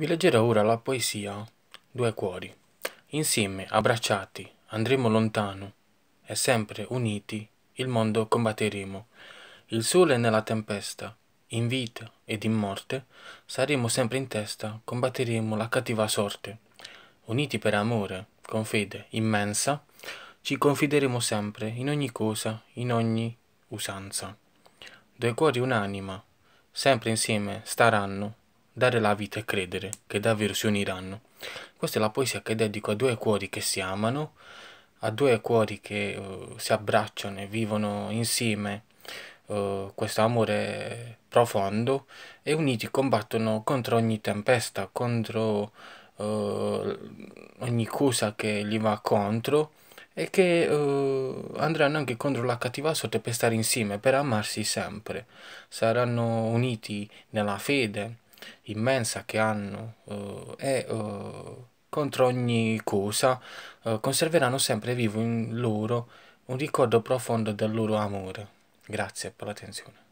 Vi leggerò ora la poesia Due cuori. Insieme, abbracciati, andremo lontano e sempre uniti il mondo combatteremo. Il sole nella tempesta, in vita ed in morte, saremo sempre in testa, combatteremo la cattiva sorte. Uniti per amore, con fede immensa, ci confideremo sempre in ogni cosa, in ogni usanza. Due cuori un'anima, sempre insieme staranno dare la vita e credere che davvero si uniranno. Questa è la poesia che dedico a due cuori che si amano, a due cuori che uh, si abbracciano e vivono insieme uh, questo amore profondo e uniti combattono contro ogni tempesta, contro uh, ogni cosa che gli va contro e che uh, andranno anche contro la cattiva sorte per stare insieme, per amarsi sempre. Saranno uniti nella fede, immensa che hanno uh, e uh, contro ogni cosa uh, conserveranno sempre vivo in loro un ricordo profondo del loro amore. Grazie per l'attenzione.